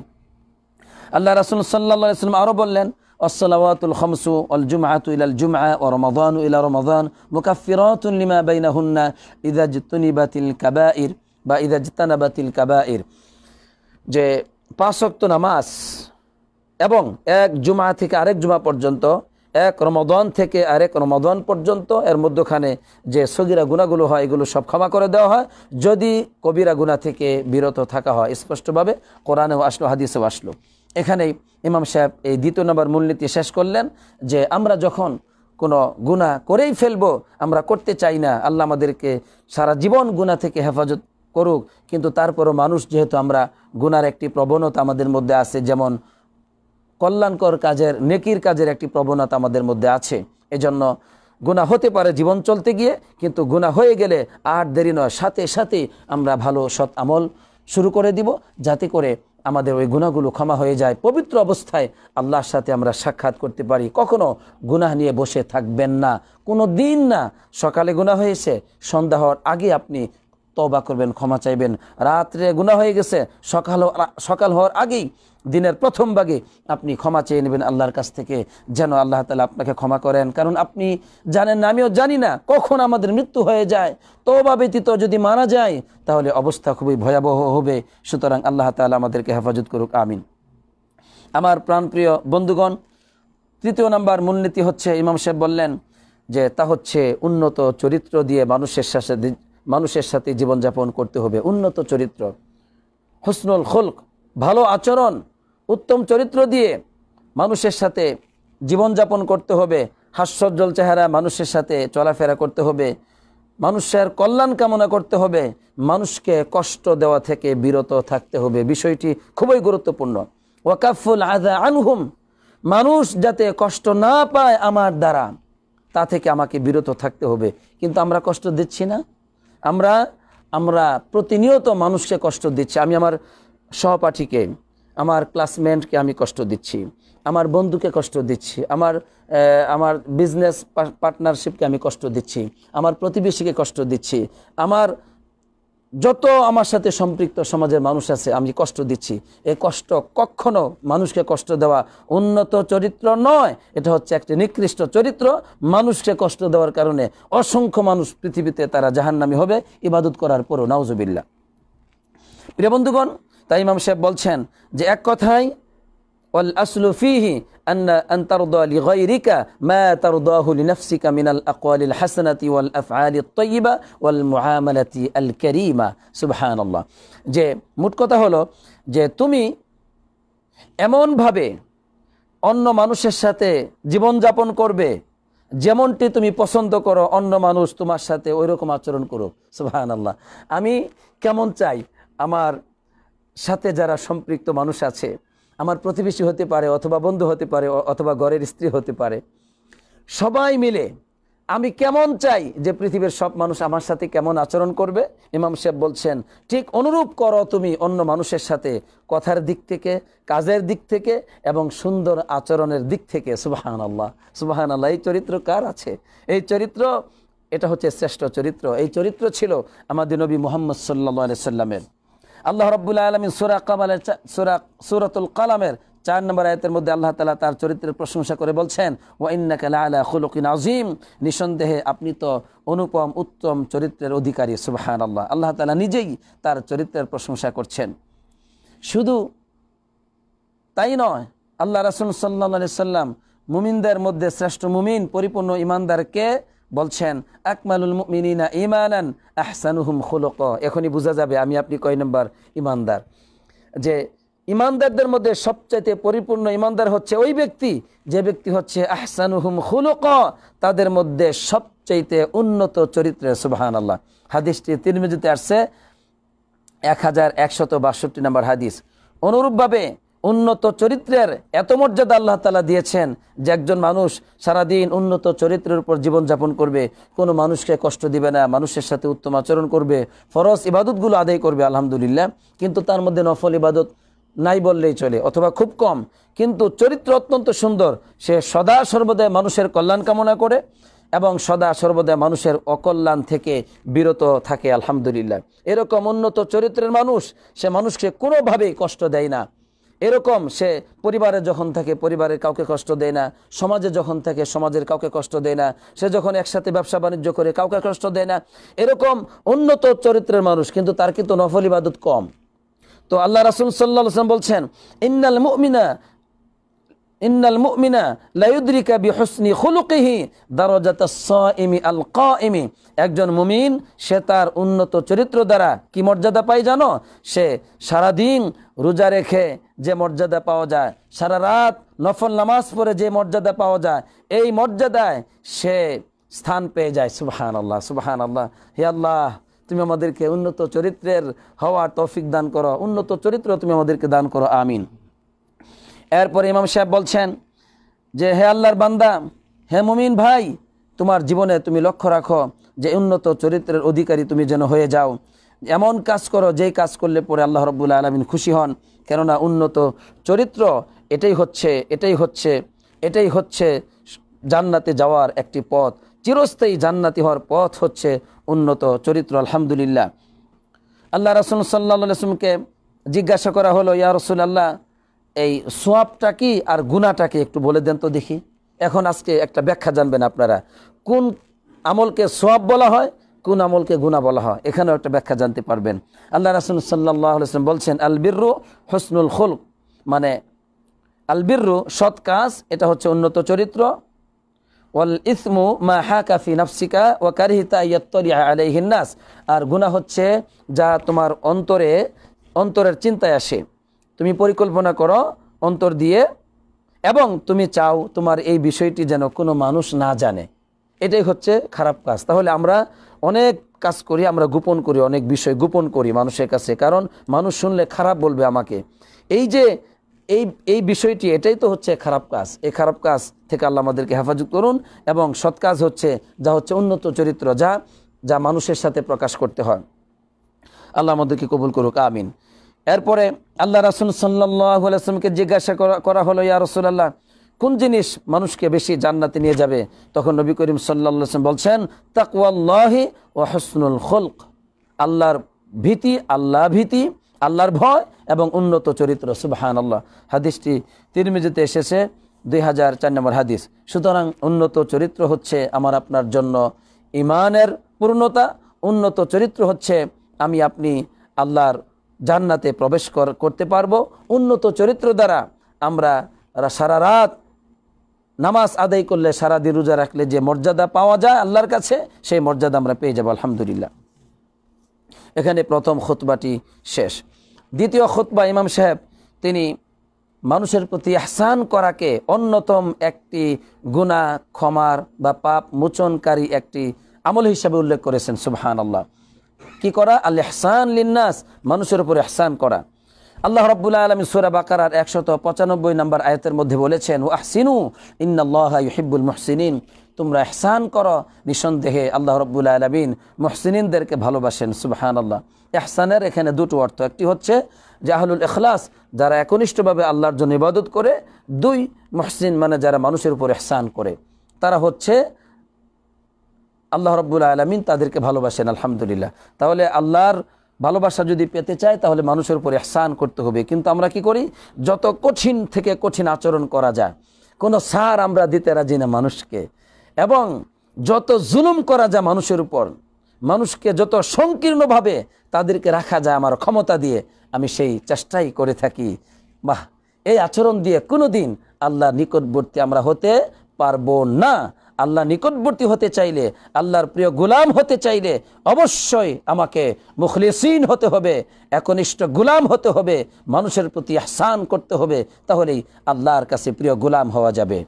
আল্লাহ রাসুল সাল্লা সাল্লাম আরও বললেন আসসালাওয়াতুল খমসু অল জুমাহাতু ইলাল জুমা ও রমাদান ইলা রমাদান মুকাফিরাতুন লিমা বাইনাহুন্না ইদাজ তুনিবাতিল কাবাইর বা ইদাজ তানাবাতিল কাবাইর যে পাঁচক্ত নামাজ এবং এক জুমা থেকে আরেক জুমা পর্যন্ত এক রমদন থেকে আরেক রমদন পর্যন্ত এর মধ্যখানে যে সগিরা গুণাগুলো হয় এগুলো সব ক্ষমা করে দেওয়া হয় যদি কবিরা গুণা থেকে বিরত থাকা হয় স্পষ্টভাবে কোরআনেও আসলো হাদিসেও আসলো এখানেই ইমাম সাহেব এই দ্বিতীয় নম্বর মূলনীতি শেষ করলেন যে আমরা যখন কোনো গুণা করেই ফেলবো আমরা করতে চাই না আল্লাহ আমাদেরকে সারা জীবন গুণা থেকে হেফাজত করুক কিন্তু তারপরও মানুষ যেহেতু আমরা গুনার একটি প্রবণতা আমাদের মধ্যে আছে যেমন কল্যাণকর কাজের নেকির কাজের একটি প্রবণতা আমাদের মধ্যে আছে এজন্য গুণা হতে পারে জীবন চলতে গিয়ে কিন্তু গুণা হয়ে গেলে আর দেরি নয় সাথে সাথে আমরা ভালো সৎ আমল শুরু করে দিব যাতে করে আমাদের ওই গুণাগুলো ক্ষমা হয়ে যায় পবিত্র অবস্থায় আল্লাহর সাথে আমরা সাক্ষাৎ করতে পারি কখনো গুনাহ নিয়ে বসে থাকবেন না কোনো দিন না সকালে গুণা হয়েছে সন্ধ্যা হওয়ার আগে আপনি তবা করবেন ক্ষমা চাইবেন রাত্রে গুণা হয়ে গেছে সকাল সকাল হওয়ার আগেই দিনের প্রথম ভাগে আপনি ক্ষমা চেয়ে নেবেন আল্লাহর কাছ থেকে যেন আল্লাহ তালা আপনাকে ক্ষমা করেন কারণ আপনি জানেন না আমিও জানি না কখন আমাদের মৃত্যু হয়ে যায় তবা ব্যতীত যদি মারা যায় তাহলে অবস্থা খুবই ভয়াবহ হবে সুতরাং আল্লাহ তালা আমাদেরকে হেফাজত করুক আমিন আমার প্রাণপ্রিয় বন্ধুগণ তৃতীয় নাম্বার মূলনীতি হচ্ছে ইমাম সাহেব বললেন যে তা হচ্ছে উন্নত চরিত্র দিয়ে মানুষের শেষে মানুষের সাথে জীবনযাপন করতে হবে উন্নত চরিত্র হুসনুল খুলক ভালো আচরণ উত্তম চরিত্র দিয়ে মানুষের সাথে জীবনযাপন করতে হবে হাস্যজ্জ্বল চেহারা মানুষের সাথে চলাফেরা করতে হবে মানুষের কল্যাণ কামনা করতে হবে মানুষকে কষ্ট দেওয়া থেকে বিরত থাকতে হবে বিষয়টি খুবই গুরুত্বপূর্ণ ওয়াকাফুল আজা আনহুম মানুষ যাতে কষ্ট না পায় আমার দ্বারা তা থেকে আমাকে বিরত থাকতে হবে কিন্তু আমরা কষ্ট দিচ্ছি না আমরা আমরা প্রতিনিয়ত মানুষকে কষ্ট দিচ্ছি আমি আমার সহপাঠীকে আমার ক্লাসমেটকে আমি কষ্ট দিচ্ছি আমার বন্ধুকে কষ্ট দিচ্ছি আমার আমার বিজনেস পার্টনারশিপকে আমি কষ্ট দিচ্ছি আমার প্রতিবেশীকে কষ্ট দিচ্ছি আমার যত আমার সাথে সম্পৃক্ত সমাজের মানুষ আছে আমি কষ্ট দিচ্ছি এই কষ্ট কখনো মানুষকে কষ্ট দেওয়া উন্নত চরিত্র নয় এটা হচ্ছে একটি নিকৃষ্ট চরিত্র মানুষকে কষ্ট দেওয়ার কারণে অসংখ্য মানুষ পৃথিবীতে তারা জাহান্নামি হবে ইবাদত করার পরও নাউজবিল্লা প্রিয় বন্ধুগণ তাই ইমাম সাহেব বলছেন যে এক কথায় والأصل فيه أن أن ترضى لغيرك ما ترضاه لنفسك من الأقوال الحسنة والأفعال الطيبة والمعاملة الكريمة سبحان الله যে মোট কথা হলো যে তুমি এমনভাবে অন্য মানুষের সাথে জীবনযাপন করবে যেমনটি তুমি পছন্দ করো অন্য মানুষ তোমার সাথে ওই রকম আচরণ করো সুবাহান আল্লাহ আমি কেমন চাই আমার সাথে যারা সম্পৃক্ত মানুষ আছে আমার প্রতিবেশী হতে পারে অথবা বন্ধু হতে পারে অথবা ঘরের স্ত্রী হতে পারে সবাই মিলে আমি কেমন চাই যে পৃথিবীর সব মানুষ আমার সাথে কেমন আচরণ করবে ইমাম সাহেব বলছেন ঠিক অনুরূপ করো তুমি অন্য মানুষের সাথে কথার দিক থেকে কাজের দিক থেকে এবং সুন্দর আচরণের দিক থেকে সুবাহান আল্লাহ সুবাহান আল্লাহ এই চরিত্র কার আছে এই চরিত্র এটা হচ্ছে শ্রেষ্ঠ চরিত্র এই চরিত্র ছিল আমাদের নবী মোহাম্মদ সাল্লা সাল্লামের আল্লাহ রব্বুল্লা আলমিন সুরা কামালের সুরা সুরাতুল কালামের চার নম্বর আয়তের মধ্যে আল্লাহ তালা তার চরিত্রের প্রশংসা করে বলছেন ও ইন্নাকাল আলা খুলকিন আজিম নিঃসন্দেহে আপনি তো অনুপম উত্তম চরিত্রের অধিকারী সুবাহান আল্লাহ আল্লাহ তালা নিজেই তার চরিত্রের প্রশংসা করছেন শুধু তাই নয় আল্লাহ রাসুল সাল্লা সাল্লাম মুমিনদের মধ্যে শ্রেষ্ঠ মুমিন পরিপূর্ণ ইমানদারকে বলছেন আকমালুল মিনিনা ইমানান আহসানুহুম খুলক এখনই বোঝা যাবে আমি আপনি কয় নম্বর ইমানদার যে ইমানদারদের মধ্যে সবচাইতে পরিপূর্ণ ইমানদার হচ্ছে ওই ব্যক্তি যে ব্যক্তি হচ্ছে আহসানুহুম খুলক তাদের মধ্যে সবচাইতে উন্নত চরিত্রে সুবাহান আল্লাহ হাদিসটি তিরমিজিতে আসছে এক হাজার একশত বাষট্টি নম্বর হাদিস অনুরূপভাবে উন্নত চরিত্রের এত মর্যাদা আল্লাহ তালা দিয়েছেন যে একজন মানুষ সারাদিন উন্নত চরিত্রের উপর জীবনযাপন করবে কোনো মানুষকে কষ্ট দিবে না মানুষের সাথে উত্তম আচরণ করবে ফরজ ইবাদতগুলো আদায় করবে আলহামদুলিল্লাহ কিন্তু তার মধ্যে নফল ইবাদত নাই বললেই চলে অথবা খুব কম কিন্তু চরিত্র অত্যন্ত সুন্দর সে সদা সর্বদা মানুষের কল্যাণ কামনা করে এবং সদা সর্বদা মানুষের অকল্যাণ থেকে বিরত থাকে আলহামদুলিল্লাহ এরকম উন্নত চরিত্রের মানুষ সে মানুষকে কোনোভাবেই কষ্ট দেয় না এরকম সে পরিবারে যখন থাকে পরিবারের কাউকে কষ্ট দেয় না সমাজে যখন থাকে সমাজের কাউকে কষ্ট দেয় না সে যখন একসাথে ব্যবসা বাণিজ্য করে কাউকে কষ্ট দেয় না এরকম উন্নত চরিত্রের মানুষ কিন্তু তার কিন্তু নফল ইবাদত কম তো আল্লাহ রাসুল সাল্লাহ বলছেন ইন্নাল মুমিনা ইন্নাল মুমিনা লায়ুদ্রিকা বিহসনি খুলুকিহি দারজাত সাইমি আল কাইমি একজন মুমিন সে তার উন্নত চরিত্র দ্বারা কি মর্যাদা পায় জানো সে সারাদিন রোজা রেখে যে মর্যাদা পাওয়া যায় সারা রাত নফল নামাজ পড়ে যে মর্যাদা পাওয়া যায় এই মর্যাদায় সে স্থান পেয়ে যায় সুবাহান আল্লাহ সুবাহান আল্লাহ হে আল্লাহ তুমি আমাদেরকে উন্নত চরিত্রের হওয়ার তৌফিক দান করো উন্নত চরিত্র তুমি আমাদেরকে দান করো আমিন এরপর ইমাম সাহেব বলছেন যে হে আল্লাহর বান্দা হে মুমিন ভাই তোমার জীবনে তুমি লক্ষ্য রাখো যে উন্নত চরিত্রের অধিকারী তুমি যেন হয়ে যাও এমন কাজ করো যেই কাজ করলে পরে আল্লাহ রব্বুল আলমিন খুশি হন কেননা উন্নত চরিত্র এটাই হচ্ছে এটাই হচ্ছে এটাই হচ্ছে জান্নাতে যাওয়ার একটি পথ চিরস্থায়ী জান্নাতি হওয়ার পথ হচ্ছে উন্নত চরিত্র আলহামদুলিল্লাহ আল্লাহ রসুল সাল্লাহ সাল্লামকে জিজ্ঞাসা করা হলো ইয়া রসুল আল্লাহ এই সোয়াবটা কি আর কি একটু বলে দেন তো দেখি এখন আজকে একটা ব্যাখ্যা জানবেন আপনারা কোন আমলকে সোয়াব বলা হয় কোন আমলকে গুণা বলা হয় এখানেও একটা ব্যাখ্যা জানতে পারবেন আল্লাহ রাসুল সাল্লাহ আসলাম বলছেন আলবিরু হসনুল খুল মানে আলবিরু সৎ কাজ এটা হচ্ছে উন্নত চরিত্র ওয়াল ইসমু মা হা কাফি নাফসিকা ও কারিহিতা ইয়ত্তরিয়া আলাইহিন্নাস আর গুণা হচ্ছে যা তোমার অন্তরে অন্তরের চিন্তায় আসে তুমি পরিকল্পনা করো অন্তর দিয়ে এবং তুমি চাও তোমার এই বিষয়টি যেন কোনো মানুষ না জানে এটাই হচ্ছে খারাপ কাজ তাহলে আমরা অনেক কাজ করি আমরা গোপন করি অনেক বিষয় গোপন করি মানুষের কাছে কারণ মানুষ শুনলে খারাপ বলবে আমাকে এই যে এই এই বিষয়টি এটাই তো হচ্ছে খারাপ কাজ এই খারাপ কাজ থেকে আল্লাহ আমাদেরকে হেফাজত করুন এবং সৎ কাজ হচ্ছে যা হচ্ছে উন্নত চরিত্র যা যা মানুষের সাথে প্রকাশ করতে হয় আল্লাহ আমাদেরকে কবুল করুক আমিন এরপরে আল্লাহ রাসুল সাল্লাহ জিজ্ঞাসা করা হলো ইয়া রসুল্লাহ কোন জিনিস মানুষকে বেশি জান্নাতে নিয়ে যাবে তখন নবী করিম সাল্লাম বলছেন তাকুয়াল্লাহি ও হসনুল খোলক আল্লাহর ভীতি আল্লাহ ভীতি আল্লাহর ভয় এবং উন্নত চরিত্র সুবাহান আল্লাহ হাদিসটি তিরমিজিতে এসেছে দুই হাজার চার নম্বর হাদিস সুতরাং উন্নত চরিত্র হচ্ছে আমার আপনার জন্য ইমানের পূর্ণতা উন্নত চরিত্র হচ্ছে আমি আপনি আল্লাহর জান্নাতে প্রবেশ করতে পারবো উন্নত চরিত্র দ্বারা আমরা সারা রাত নামাজ আদায় করলে সারা দিন রোজা রাখলে যে মর্যাদা পাওয়া যায় আল্লাহর কাছে সেই মর্যাদা আমরা পেয়ে যাবো আলহামদুলিল্লাহ এখানে প্রথম খোতবাটি শেষ দ্বিতীয় খোতবা ইমাম সাহেব তিনি মানুষের প্রতি আহসান করাকে অন্যতম একটি গুণা ক্ষমার বা পাপ মোচনকারী একটি আমল হিসাবে উল্লেখ করেছেন সুবহান আল্লাহ কি করা আল এহসান লিন্নাস মানুষের উপর হাসান করা আল্লাহ রব্বুল্লাহ আলম সুরা একশো একশত পঁচানব্বই নম্বর আয়তের মধ্যে বলেছেন ও আহসিনু ইন্নআল্লাহ ইহিবুল মহসিনিন তোমরা এহসান করো নিঃসন্দেহে আল্লাহ রব্বুল্লা আলমিন মহসিনিনদেরকে ভালোবাসেন সুবাহান আল্লাহ এহসানের এখানে দুটো অর্থ একটি হচ্ছে জাহালুল এখলাস যারা একনিষ্ঠভাবে আল্লাহর জন্য ইবাদত করে দুই মহসিন মানে যারা মানুষের উপর এহসান করে তারা হচ্ছে আল্লাহ রব্বুল আলমিন তাদেরকে ভালোবাসেন আলহামদুলিল্লাহ তাহলে আল্লাহর ভালোবাসা যদি পেতে চায় তাহলে মানুষের উপরে এহসান করতে হবে কিন্তু আমরা কি করি যত কঠিন থেকে কঠিন আচরণ করা যায় কোনো সার আমরা দিতে রাজি না মানুষকে এবং যত জুলুম করা যায় মানুষের উপর মানুষকে যত সংকীর্ণভাবে তাদেরকে রাখা যায় আমার ক্ষমতা দিয়ে আমি সেই চেষ্টাই করে থাকি বাহ এই আচরণ দিয়ে কোনো দিন আল্লাহ নিকটবর্তী আমরা হতে পারবো না আল্লাহ নিকটবর্তী হতে চাইলে আল্লাহর প্রিয় গুলাম হতে চাইলে অবশ্যই আমাকে মুখলিসিন হতে হবে একনিষ্ঠ গুলাম হতে হবে মানুষের প্রতি আহসান করতে হবে তাহলেই আল্লাহর কাছে প্রিয় গুলাম হওয়া যাবে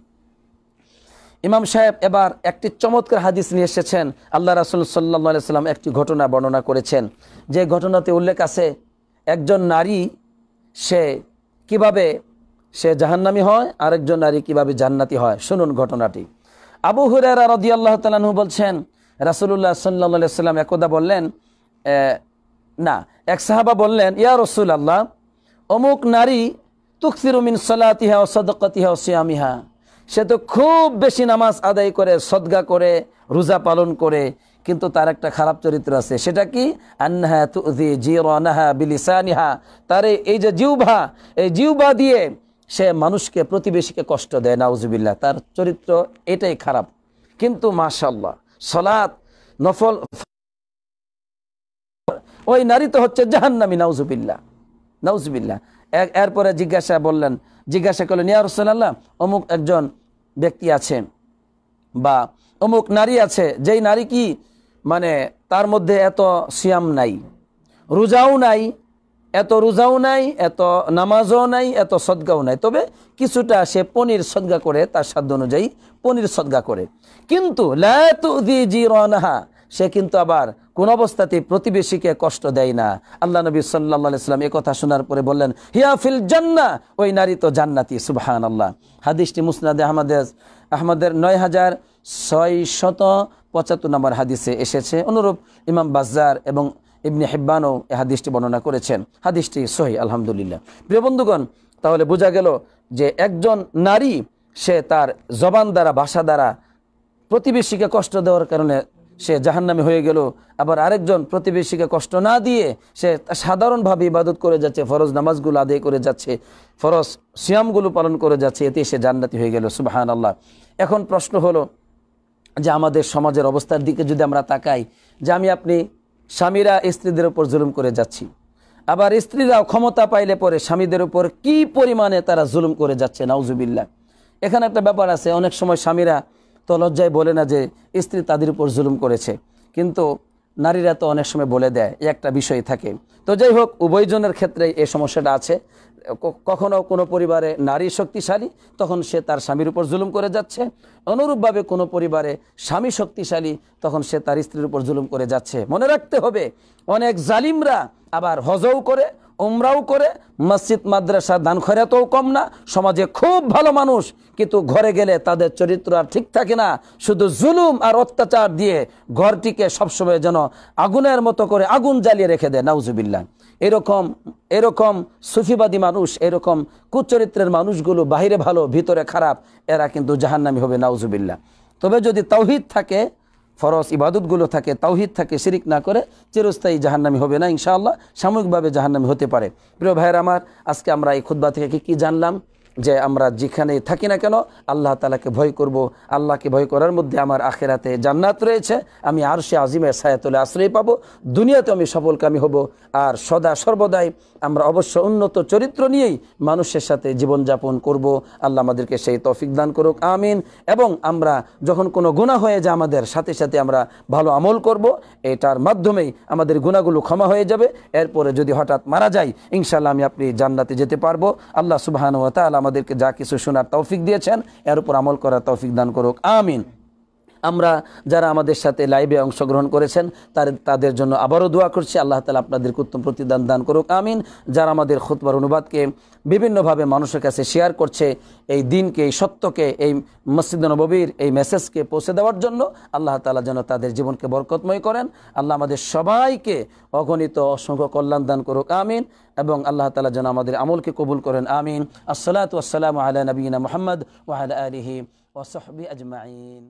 ইমাম সাহেব এবার একটি চমৎকার হাদিস নিয়ে এসেছেন আল্লাহ রাসুল সাল্লা সাল্লাম একটি ঘটনা বর্ণনা করেছেন যে ঘটনাতে উল্লেখ আছে একজন নারী সে কিভাবে সে জাহান্নামি হয় আরেকজন নারী কিভাবে জান্নাতি হয় শুনুন ঘটনাটি আবু হুরেরা রদি আল্লাহ তালু বলছেন রাসুল্লাহ সাল্লা সাল্লাম একদা বললেন না এক সাহাবা বললেন ইয়া রসুল আল্লাহ অমুক নারী তুকসিরুমিন সলাতিহা ও সদকাতিহা ও সিয়ামিহা সে তো খুব বেশি নামাজ আদায় করে সদগা করে রোজা পালন করে কিন্তু তার একটা খারাপ চরিত্র আছে সেটা কি আন্নাহা তুজি জিরনাহা বিলিসানিহা তার এই যে জিউভা এই জিউভা দিয়ে সে মানুষকে প্রতিবেশীকে কষ্ট দেয় নাউজুবিল্লা তার চরিত্র এটাই খারাপ কিন্তু মাশাল্লাহ সলাৎ নফল ওই নারী তো হচ্ছে জাহান্নামি নাউজুবিল্লা নাউজুবিল্লা এরপরে জিজ্ঞাসা বললেন জিজ্ঞাসা করলেন ইয়া রসোল্লাহ অমুক একজন ব্যক্তি আছে বা অমুক নারী আছে যেই নারী কি মানে তার মধ্যে এত সিয়াম নাই রোজাও নাই এত রোজাও নাই এত নামাজও নাই এত সদ্গাও নাই তবে কিছুটা সে পনির সদ্গা করে তার সাধ্য অনুযায়ী পনির সদ্গা করে কিন্তু সে কিন্তু আবার কোন অবস্থাতে প্রতিবেশীকে কষ্ট দেয় না আল্লাহ নবী সাল্লাহ ইসলাম এ কথা শোনার পরে বললেন হিয়াফিল জান্না ওই নারী তো জান্নাতি সুবাহান আল্লাহ হাদিসটি মুসনাদ আহমদের আহমদের নয় হাজার ছয় শত পঁচাত্তর নম্বর হাদিসে এসেছে অনুরূপ ইমাম বাজার এবং ইবনি হিব্বানও এ হাদিসটি বর্ণনা করেছেন হাদিসটি সহি আলহামদুলিল্লাহ প্রিয় বন্ধুগণ তাহলে বোঝা গেল যে একজন নারী সে তার জবান দ্বারা ভাষা দ্বারা প্রতিবেশীকে কষ্ট দেওয়ার কারণে সে জাহান্নামে হয়ে গেল আবার আরেকজন প্রতিবেশীকে কষ্ট না দিয়ে সে সাধারণভাবে ইবাদত করে যাচ্ছে ফরজ নামাজগুলো আদায় করে যাচ্ছে ফরজ সিয়ামগুলো পালন করে যাচ্ছে এতে সে জান্নাতি হয়ে গেল সুবাহান আল্লাহ এখন প্রশ্ন হলো যে আমাদের সমাজের অবস্থার দিকে যদি আমরা তাকাই যে আমি আপনি স্বামীরা স্ত্রীদের উপর জুলুম করে যাচ্ছি আবার স্ত্রীরাও ক্ষমতা পাইলে পরে স্বামীদের উপর কি পরিমাণে তারা জুলুম করে যাচ্ছে নাউজুবিল্লা এখানে একটা ব্যাপার আছে অনেক সময় স্বামীরা তো লজ্জায় বলে না যে স্ত্রী তাদের উপর জুলুম করেছে কিন্তু নারীরা তো অনেক সময় বলে দেয় একটা বিষয় থাকে তো যাই হোক উভয়জনের ক্ষেত্রে এই সমস্যাটা আছে কখনো কোনো পরিবারে নারী শক্তিশালী তখন সে তার স্বামীর উপর জুলুম করে যাচ্ছে অনুরূপভাবে কোনো পরিবারে স্বামী শক্তিশালী তখন সে তার স্ত্রীর উপর জুলুম করে যাচ্ছে মনে রাখতে হবে অনেক জালিমরা আবার হজও করে উমরাও করে মসজিদ মাদ্রাসা দান খরাতেও কম না সমাজে খুব ভালো মানুষ কিন্তু ঘরে গেলে তাদের চরিত্র আর ঠিক থাকে না শুধু জুলুম আর অত্যাচার দিয়ে ঘরটিকে সবসময় যেন আগুনের মতো করে আগুন জ্বালিয়ে রেখে দেয় নাউজুবিল্লা এরকম এরকম সুফিবাদী মানুষ এরকম কুচরিত্রের মানুষগুলো বাহিরে ভালো ভিতরে খারাপ এরা কিন্তু জাহান্নামি হবে নাউজুবিল্লা তবে যদি তৌহিদ থাকে ফরজ ইবাদতগুলো থাকে তাওহিদ থাকে শিরিক না করে চিরস্থায়ী জাহান্নামি হবে না ইনশাআল্লাহ সাময়িকভাবে জাহান্নামি হতে পারে প্রিয় ভাইয়ের আমার আজকে আমরা এই খুদ্া থেকে কী কী জানলাম যে আমরা যেখানে থাকি না কেন আল্লাহ তালাকে ভয় করব আল্লাহকে ভয় করার মধ্যে আমার আখেরাতে জান্নাত রয়েছে আমি আর সে আজিমের সায়াতলে আশ্রয় পাব দুনিয়াতে আমি সফলকামী হব আর সদা সর্বদাই আমরা অবশ্য উন্নত চরিত্র নিয়েই মানুষের সাথে জীবনযাপন করব আল্লাহ আমাদেরকে সেই তফিক দান করুক আমিন এবং আমরা যখন কোনো গুণা হয়ে যায় আমাদের সাথে সাথে আমরা ভালো আমল করব এটার মাধ্যমেই আমাদের গুণাগুলো ক্ষমা হয়ে যাবে এরপরে যদি হঠাৎ মারা যায় ইনশাল্লাহ আমি আপনি জান্নাতে যেতে পারবো আল্লাহ সুবাহানুয়া তালা আমাদেরকে যা কিছু শোনার তৌফিক দিয়েছেন এর উপর আমল করার তৌফিক দান করুক আমিন আমরা যারা আমাদের সাথে লাইভে অংশগ্রহণ করেছেন তার তাদের জন্য আবারও দোয়া করছি আল্লাহ তালা আপনাদেরকে উত্তম প্রতিদান দান করুক আমিন যারা আমাদের খুতবার অনুবাদকে বিভিন্নভাবে মানুষের কাছে শেয়ার করছে এই দিনকে এই সত্যকে এই মসজিদ নবীর এই মেসেজকে পৌঁছে দেওয়ার জন্য আল্লাহ তালা যেন তাদের জীবনকে বরকতময় করেন আল্লাহ আমাদের সবাইকে অগণিত অসংখ্য কল্যাণ দান করুক আমিন এবং আল্লাহ তালা যেন আমাদের আমলকে কবুল করেন আমিন আসসালাত আসসালাম আলা নবীনা মোহাম্মদ ওয়াহ আলহি ওসহবি আজমাইন